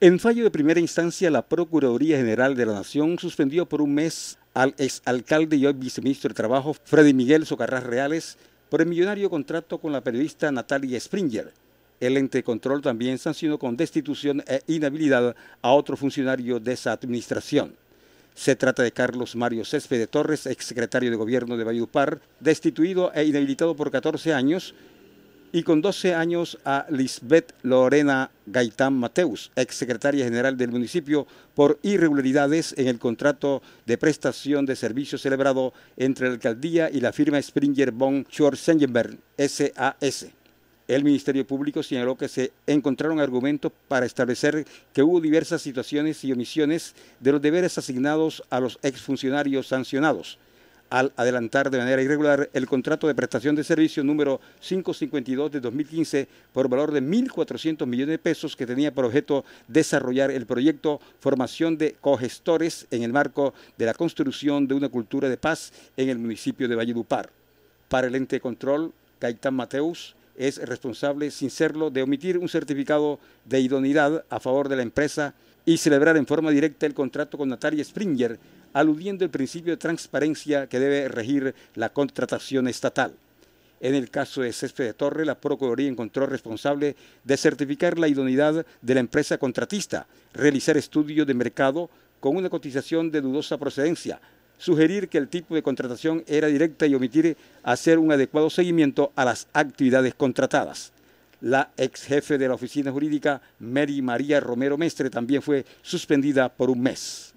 En fallo de primera instancia, la Procuraduría General de la Nación suspendió por un mes al exalcalde y hoy viceministro de Trabajo, Freddy Miguel Socarrás Reales, por el millonario contrato con la periodista Natalia Springer. El ente de control también sancionó con destitución e inhabilidad a otro funcionario de esa administración. Se trata de Carlos Mario de Torres, exsecretario de Gobierno de Valledupar, destituido e inhabilitado por 14 años y con 12 años a Lisbeth Lorena Gaitán Mateus, ex secretaria general del municipio, por irregularidades en el contrato de prestación de servicios celebrado entre la alcaldía y la firma Springer von Schorzengenberg, SAS. El Ministerio Público señaló que se encontraron argumentos para establecer que hubo diversas situaciones y omisiones de los deberes asignados a los exfuncionarios sancionados al adelantar de manera irregular el contrato de prestación de servicio número 552 de 2015 por valor de 1.400 millones de pesos que tenía por objeto desarrollar el proyecto Formación de Cogestores en el marco de la construcción de una cultura de paz en el municipio de Valledupar. Para el ente de control, Gaitán Mateus, es responsable, sin serlo, de omitir un certificado de idoneidad a favor de la empresa y celebrar en forma directa el contrato con Natalia Springer, aludiendo el principio de transparencia que debe regir la contratación estatal. En el caso de Césped de Torre, la Procuraduría encontró responsable de certificar la idoneidad de la empresa contratista, realizar estudios de mercado con una cotización de dudosa procedencia, sugerir que el tipo de contratación era directa y omitir hacer un adecuado seguimiento a las actividades contratadas. La ex jefe de la oficina jurídica, Mary María Romero Mestre, también fue suspendida por un mes.